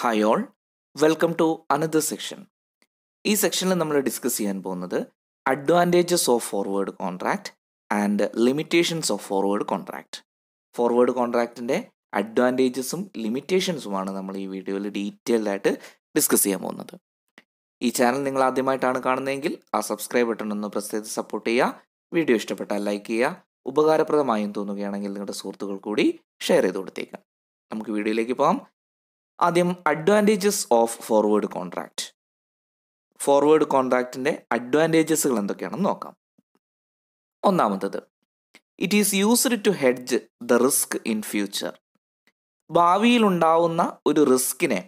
Hi all welcome to another section ഈ സെക്ഷനിൽ നമ്മൾ ഡിസ്കസ് ചെയ്യാൻ പോകുന്നത് advantages of forward contract and limitations of forward contract forward കോൺട്രാക്റ്റിൻ്റെ അഡ്വാൻറ്റേജസും ലിമിറ്റേഷൻസുമാണ് നമ്മൾ ഈ വീഡിയോയിൽ ഡീറ്റെയിൽഡ് ആയിട്ട് ഡിസ്കസ് ചെയ്യാൻ പോകുന്നത് ഈ ചാനൽ നിങ്ങൾ ആദ്യമായിട്ടാണ് കാണുന്നതെങ്കിൽ ആ സബ്സ്ക്രൈബ് ബട്ടൺ ഒന്ന് പ്രസ് ചെയ്ത് സപ്പോർട്ട് ചെയ്യുക വീഡിയോ ഇഷ്ടപ്പെട്ടാൽ ലൈക്ക് ചെയ്യുക ഉപകാരപ്രദമായും തോന്നുകയാണെങ്കിൽ നിങ്ങളുടെ സുഹൃത്തുക്കൾ കൂടി ഷെയർ ചെയ്ത് കൊടുത്തേക്കാം നമുക്ക് വീഡിയോയിലേക്ക് പോകാം ആദ്യം advantages of forward contract forward കോൺട്രാക്റ്റിൻ്റെ അഡ്വാൻറ്റേജസുകൾ എന്തൊക്കെയാണെന്ന് നോക്കാം ഒന്നാമത്തത് it is used to hedge the risk in future ഭാവിയിൽ ഉണ്ടാവുന്ന ഒരു റിസ്കിനെ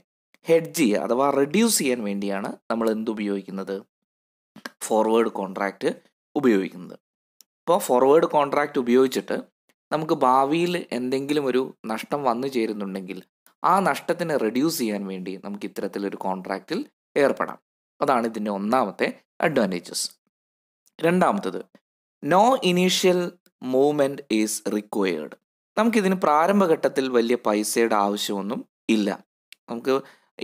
ഹെഡ്ജ് ചെയ്യുക അഥവാ റെഡ്യൂസ് ചെയ്യാൻ വേണ്ടിയാണ് നമ്മൾ എന്ത് ഉപയോഗിക്കുന്നത് ഫോർവേഡ് കോൺട്രാക്റ്റ് ഉപയോഗിക്കുന്നത് ഇപ്പോൾ ഫോർവേഡ് കോൺട്രാക്റ്റ് ഉപയോഗിച്ചിട്ട് നമുക്ക് ഭാവിയിൽ എന്തെങ്കിലും ഒരു നഷ്ടം വന്നു ചേരുന്നുണ്ടെങ്കിൽ ആ നഷ്ടത്തിനെ റെഡ്യൂസ് ചെയ്യാൻ വേണ്ടി നമുക്ക് ഇത്തരത്തിലൊരു കോൺട്രാക്റ്റിൽ ഏർപ്പെടാം അതാണ് ഇതിൻ്റെ ഒന്നാമത്തെ അഡ്വാൻറ്റേജസ് രണ്ടാമത്തത് no initial movement is required നമുക്കിതിന് പ്രാരംഭഘട്ടത്തിൽ വലിയ പൈസയുടെ ആവശ്യമൊന്നും ഇല്ല നമുക്ക്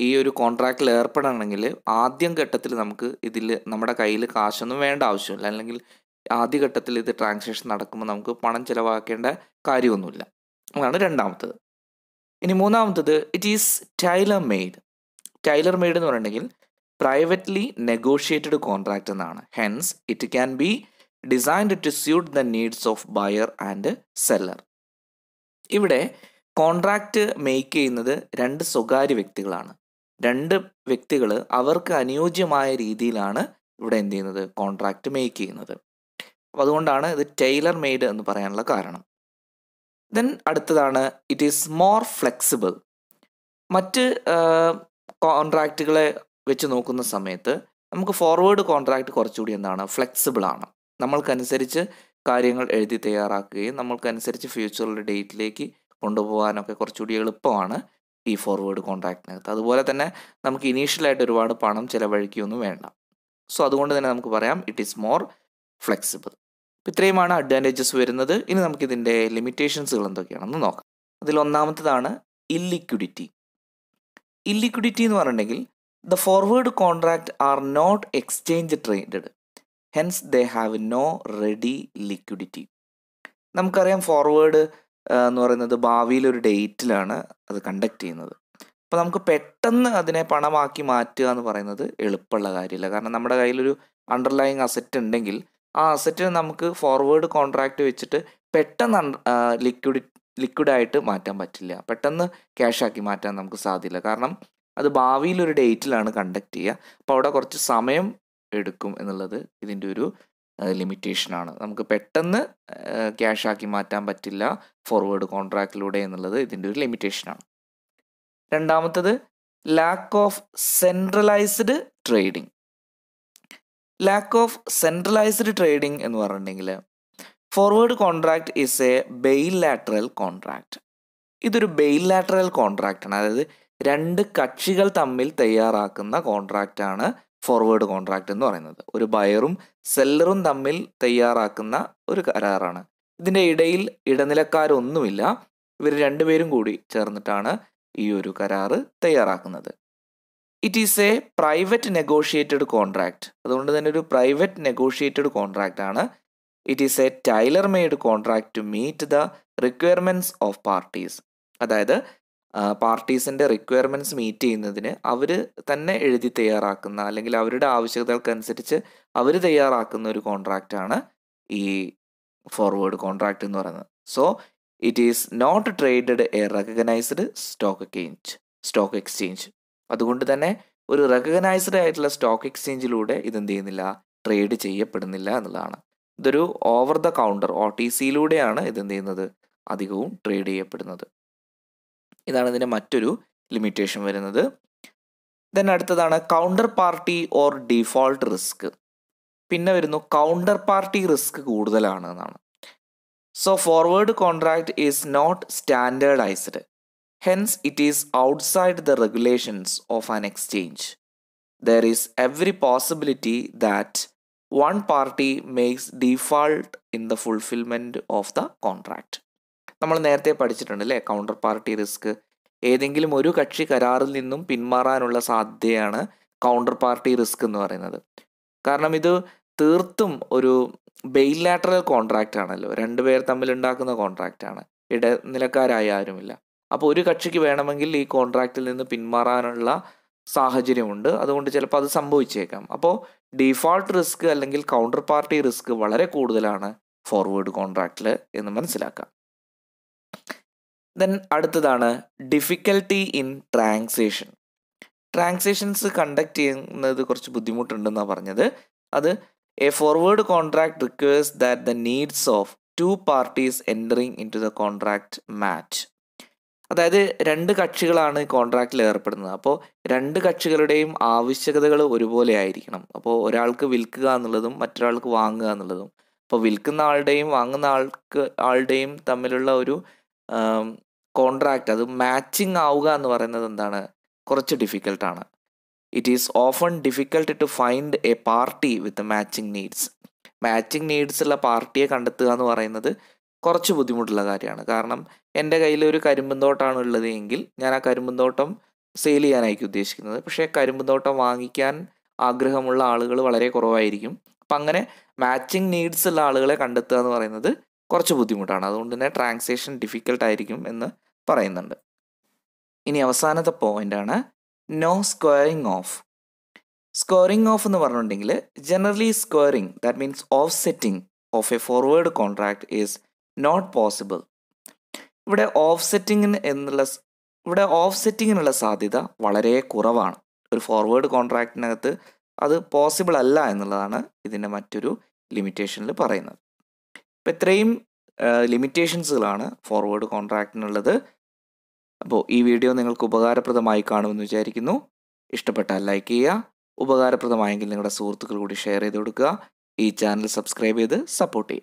ഈ ഒരു കോൺട്രാക്റ്റിൽ ഏർപ്പെടണമെങ്കിൽ ആദ്യം ഘട്ടത്തിൽ നമുക്ക് ഇതിൽ നമ്മുടെ കയ്യിൽ കാശൊന്നും വേണ്ട ആവശ്യമില്ല അല്ലെങ്കിൽ ആദ്യ ഘട്ടത്തിൽ ഇത് ട്രാൻസാക്ഷൻ നടക്കുമ്പോൾ നമുക്ക് പണം ചിലവാക്കേണ്ട കാര്യമൊന്നുമില്ല അതാണ് രണ്ടാമത്തത് ഇനി മൂന്നാമത്തത് it is tailor made tailor made എന്ന് പറഞ്ഞിട്ടുണ്ടെങ്കിൽ പ്രൈവറ്റ്ലി നെഗോഷിയേറ്റഡ് കോൺട്രാക്റ്റ് എന്നാണ് hence it can be designed to suit the needs of buyer and seller ഇവിടെ കോൺട്രാക്റ്റ് മേക്ക് ചെയ്യുന്നത് രണ്ട് സ്വകാര്യ വ്യക്തികളാണ് രണ്ട് വ്യക്തികൾ അവർക്ക് അനുയോജ്യമായ രീതിയിലാണ് ഇവിടെ എന്ത് ചെയ്യുന്നത് കോൺട്രാക്റ്റ് മേക്ക് ചെയ്യുന്നത് അപ്പോൾ അതുകൊണ്ടാണ് ഇത് ടൈലർ മെയ്ഡ് എന്ന് പറയാനുള്ള കാരണം ദെൻ അടുത്തതാണ് ഇറ്റ് ഈസ് മോർ ഫ്ലെക്സിബിൾ മറ്റ് കോൺട്രാക്റ്റുകളെ വെച്ച് നോക്കുന്ന സമയത്ത് നമുക്ക് ഫോർവേഡ് കോൺട്രാക്റ്റ് കുറച്ചുകൂടി എന്താണ് ഫ്ലെക്സിബിൾ ആണ് നമ്മൾക്കനുസരിച്ച് കാര്യങ്ങൾ എഴുതി തയ്യാറാക്കുകയും നമ്മൾക്കനുസരിച്ച് ഫ്യൂച്ചറിലെ ഡേറ്റിലേക്ക് കൊണ്ടുപോകാനൊക്കെ കുറച്ചുകൂടി എളുപ്പമാണ് ഈ ഫോർവേഡ് കോൺട്രാക്റ്റിനകത്ത് അതുപോലെ തന്നെ നമുക്ക് ഇനീഷ്യലായിട്ട് ഒരുപാട് പണം ചിലവഴിക്കുകയൊന്നും വേണ്ട സോ അതുകൊണ്ട് തന്നെ നമുക്ക് പറയാം ഇറ്റ് ഈസ് മോർ ഫ്ലെക്സിബിൾ ഇത്രയുമാണ് അഡ്വാൻറ്റേജസ് വരുന്നത് ഇനി നമുക്കിതിൻ്റെ ലിമിറ്റേഷൻസുകൾ എന്തൊക്കെയാണെന്ന് നോക്കാം അതിൽ ഒന്നാമത്തതാണ് ഇല്ലിക്വിഡിറ്റി ഇല്ലിക്വിഡിറ്റി എന്ന് പറഞ്ഞിട്ടുണ്ടെങ്കിൽ the forward contract are not exchange traded hence they have no ready liquidity നമുക്കറിയാം ഫോർവേഡ് എന്ന് പറയുന്നത് ഭാവിയിൽ ഒരു ഡേറ്റിലാണ് അത് കണ്ടക്ട് ചെയ്യുന്നത് അപ്പോൾ നമുക്ക് പെട്ടെന്ന് അതിനെ പണമാക്കി മാറ്റുക എന്ന് പറയുന്നത് എളുപ്പമുള്ള കാര്യമില്ല കാരണം നമ്മുടെ കയ്യിലൊരു അണ്ടർലൈങ് അസറ്റ് ഉണ്ടെങ്കിൽ ആ അസറ്റ് നമുക്ക് ഫോർവേഡ് കോൺട്രാക്റ്റ് വെച്ചിട്ട് പെട്ടെന്ന് ലിക്വിഡി ലിക്വിഡായിട്ട് മാറ്റാൻ പറ്റില്ല പെട്ടെന്ന് ക്യാഷാക്കി മാറ്റാൻ നമുക്ക് സാധ്യമില്ല കാരണം അത് ഭാവിയിൽ ഒരു ഡേറ്റിലാണ് കണ്ടക്ട് ചെയ്യുക അപ്പോൾ അവിടെ കുറച്ച് സമയം എടുക്കും എന്നുള്ളത് ഇതിൻ്റെ ഒരു ലിമിറ്റേഷനാണ് നമുക്ക് പെട്ടെന്ന് ക്യാഷാക്കി മാറ്റാൻ പറ്റില്ല ഫോർവേഡ് കോൺട്രാക്റ്റിലൂടെ എന്നുള്ളത് ഇതിൻ്റെ ഒരു ലിമിറ്റേഷനാണ് രണ്ടാമത്തത് lack of centralised trading lack of centralised trading എന്ന് പറഞ്ഞിട്ടുണ്ടെങ്കിൽ forward contract is a bilateral contract ഇതൊരു ബെയിൽ ലാറ്ററൽ ആണ് അതായത് രണ്ട് കക്ഷികൾ തമ്മിൽ തയ്യാറാക്കുന്ന കോൺട്രാക്റ്റ് ആണ് ഫോർവേഡ് കോൺട്രാക്റ്റ് എന്ന് പറയുന്നത് ഒരു ബയറും സെല്ലറും തമ്മിൽ തയ്യാറാക്കുന്ന ഒരു കരാറാണ് ഇതിൻ്റെ ഇടയിൽ ഇടനിലക്കാരൊന്നുമില്ല ഇവർ രണ്ടുപേരും കൂടി ചേർന്നിട്ടാണ് ഈ ഒരു കരാറ് തയ്യാറാക്കുന്നത് it is a private negotiated contract അതുകൊണ്ട് തന്നെ ഒരു പ്രൈവറ്റ് നെഗോഷിയേറ്റഡ് കോൺട്രാക്ട് ആണ് it is a tailor made contract to meet the requirements of parties അതായത് പാർട്ടീസിൻ്റെ റിക്വയർമെൻറ്റ്സ് മീറ്റ് ചെയ്യുന്നതിന് അവർ തന്നെ എഴുതി തയ്യാറാക്കുന്ന അല്ലെങ്കിൽ അവരുടെ ആവശ്യകതകൾക്കനുസരിച്ച് അവർ തയ്യാറാക്കുന്ന ഒരു കോൺട്രാക്റ്റാണ് ഈ ഫോർവേഡ് കോൺട്രാക്റ്റ് എന്ന് പറയുന്നത് so it is not traded a recognised stock exchange stock exchange അതുകൊണ്ട് തന്നെ ഒരു റെക്കഗ്നൈസ്ഡ് ആയിട്ടുള്ള സ്റ്റോക്ക് എക്സ്ചേഞ്ചിലൂടെ ഇതെന്ത് ചെയ്യുന്നില്ല ട്രേഡ് ചെയ്യപ്പെടുന്നില്ല എന്നുള്ളതാണ് ഇതൊരു over the counter O T സിയിലൂടെയാണ് ഇതെന്ത് ചെയ്യുന്നത് അധികവും ട്രേഡ് ചെയ്യപ്പെടുന്നത് ഇതാണ് ഇതിൻ്റെ മറ്റൊരു ലിമിറ്റേഷൻ വരുന്നത് ദെൻ അടുത്തതാണ് counter party or default risk പിന്നെ വരുന്നു കൗണ്ടർ പാർട്ടി റിസ്ക് കൂടുതലാണ് എന്നാണ് so forward contract is not standardised Hence, it is outside the regulations of an exchange. There is every possibility that one party makes default in the fulfillment of the contract. നമ്മൾ നേരത്തെ പഠിച്ചിട്ടുണ്ട് അല്ലേ counter party risk ഏതെങ്കിലും ഒരു കക്ഷി കരാറിൽ നിന്നും പിന്മാറാനുള്ള സാധ്യതയാണ് കൗണ്ടർ പാർട്ടി റിസ്ക് എന്ന് പറയുന്നത് കാരണം ഇത് തീർത്തും ഒരു ബെയിലാറ്ററൽ കോൺട്രാക്റ്റ് ആണല്ലോ രണ്ടുപേർ തമ്മിൽ ഉണ്ടാക്കുന്ന കോൺട്രാക്റ്റ് ആണ് ഇടനിലക്കാരായ ആരുമില്ല അപ്പോൾ ഒരു കക്ഷിക്ക് വേണമെങ്കിൽ ഈ കോൺട്രാക്റ്റിൽ നിന്ന് പിന്മാറാനുള്ള സാഹചര്യമുണ്ട് അതുകൊണ്ട് ചിലപ്പോൾ അത് സംഭവിച്ചേക്കാം അപ്പോൾ ഡിഫോൾട്ട് റിസ്ക് അല്ലെങ്കിൽ കൗണ്ടർ പാർട്ടി റിസ്ക് വളരെ കൂടുതലാണ് ഫോർവേഡ് കോൺട്രാക്റ്റിൽ എന്ന് മനസ്സിലാക്കാം ദെൻ അടുത്തതാണ് difficulty in transaction transactions conduct ചെയ്യുന്നത് കുറച്ച് ബുദ്ധിമുട്ടുണ്ടെന്നാണ് പറഞ്ഞത് അത് a forward contract requires that the needs of two parties entering into the contract match അതായത് രണ്ട് കക്ഷികളാണ് കോൺട്രാക്റ്റിൽ ഏർപ്പെടുന്നത് അപ്പോൾ രണ്ട് കക്ഷികളുടെയും ആവശ്യകതകൾ ഒരുപോലെ ആയിരിക്കണം അപ്പോൾ ഒരാൾക്ക് വിൽക്കുക എന്നുള്ളതും മറ്റൊരാൾക്ക് വാങ്ങുക എന്നുള്ളതും അപ്പോൾ വിൽക്കുന്ന ആളുടെയും വാങ്ങുന്ന ആൾക്ക് ആളുടെയും തമ്മിലുള്ള ഒരു കോൺട്രാക്റ്റ് അത് മാച്ചിങ് ആവുക എന്ന് പറയുന്നത് എന്താണ് കുറച്ച് ഡിഫിക്കൽട്ടാണ് it is often difficult to find a party with matching needs matching needs ഉള്ള പാർട്ടിയെ കണ്ടെത്തുക എന്ന് പറയുന്നത് കുറച്ച് ബുദ്ധിമുട്ടുള്ള കാര്യമാണ് കാരണം എൻ്റെ കയ്യിൽ ഒരു കരിമ്പന്തോട്ടമാണ് ഉള്ളത് എങ്കിൽ ഞാൻ ആ കരിമ്പന്തോട്ടം സെയിൽ ചെയ്യാനായിരിക്കും ഉദ്ദേശിക്കുന്നത് പക്ഷേ കരിമ്പന്തോട്ടം വാങ്ങിക്കാൻ ആഗ്രഹമുള്ള ആളുകൾ വളരെ കുറവായിരിക്കും അപ്പം അങ്ങനെ മാച്ചിങ് നീഡ്സ് ഉള്ള ആളുകളെ കണ്ടെത്തുക എന്ന് പറയുന്നത് കുറച്ച് ബുദ്ധിമുട്ടാണ് അതുകൊണ്ട് തന്നെ ട്രാൻസാക്ഷൻ ഡിഫിക്കൽട്ട് ആയിരിക്കും എന്ന് പറയുന്നുണ്ട് ഇനി അവസാനത്തെ പോയിന്റ് ആണ് no squaring off scoring off എന്ന് പറഞ്ഞിട്ടുണ്ടെങ്കിൽ generally scoring that means offsetting of a forward contract is not possible ഇവിടെ ഓഫ്സെറ്റിങ്ങിന് എന്നുള്ള ഇവിടെ ഓഫ്സെറ്റിങ്ങിനുള്ള സാധ്യത വളരെ കുറവാണ് ഒരു ഫോർവേഡ് കോൺട്രാക്റ്റിനകത്ത് അത് പോസിബിൾ അല്ല എന്നുള്ളതാണ് ഇതിൻ്റെ മറ്റൊരു ലിമിറ്റേഷനിൽ പറയുന്നത് ഇപ്പം ഇത്രയും ലിമിറ്റേഷൻസുകളാണ് ഫോർവേഡ് കോൺട്രാക്റ്റിനുള്ളത് അപ്പോൾ ഈ വീഡിയോ നിങ്ങൾക്ക് ഉപകാരപ്രദമായി കാണുമെന്ന് വിചാരിക്കുന്നു ഇഷ്ടപ്പെട്ടാൽ ലൈക്ക് ചെയ്യുക ഉപകാരപ്രദമായെങ്കിൽ നിങ്ങളുടെ സുഹൃത്തുക്കൾ കൂടി ഷെയർ ചെയ്ത് കൊടുക്കുക ഈ ചാനൽ സബ്സ്ക്രൈബ് ചെയ്ത് സപ്പോർട്ട് ചെയ്യുക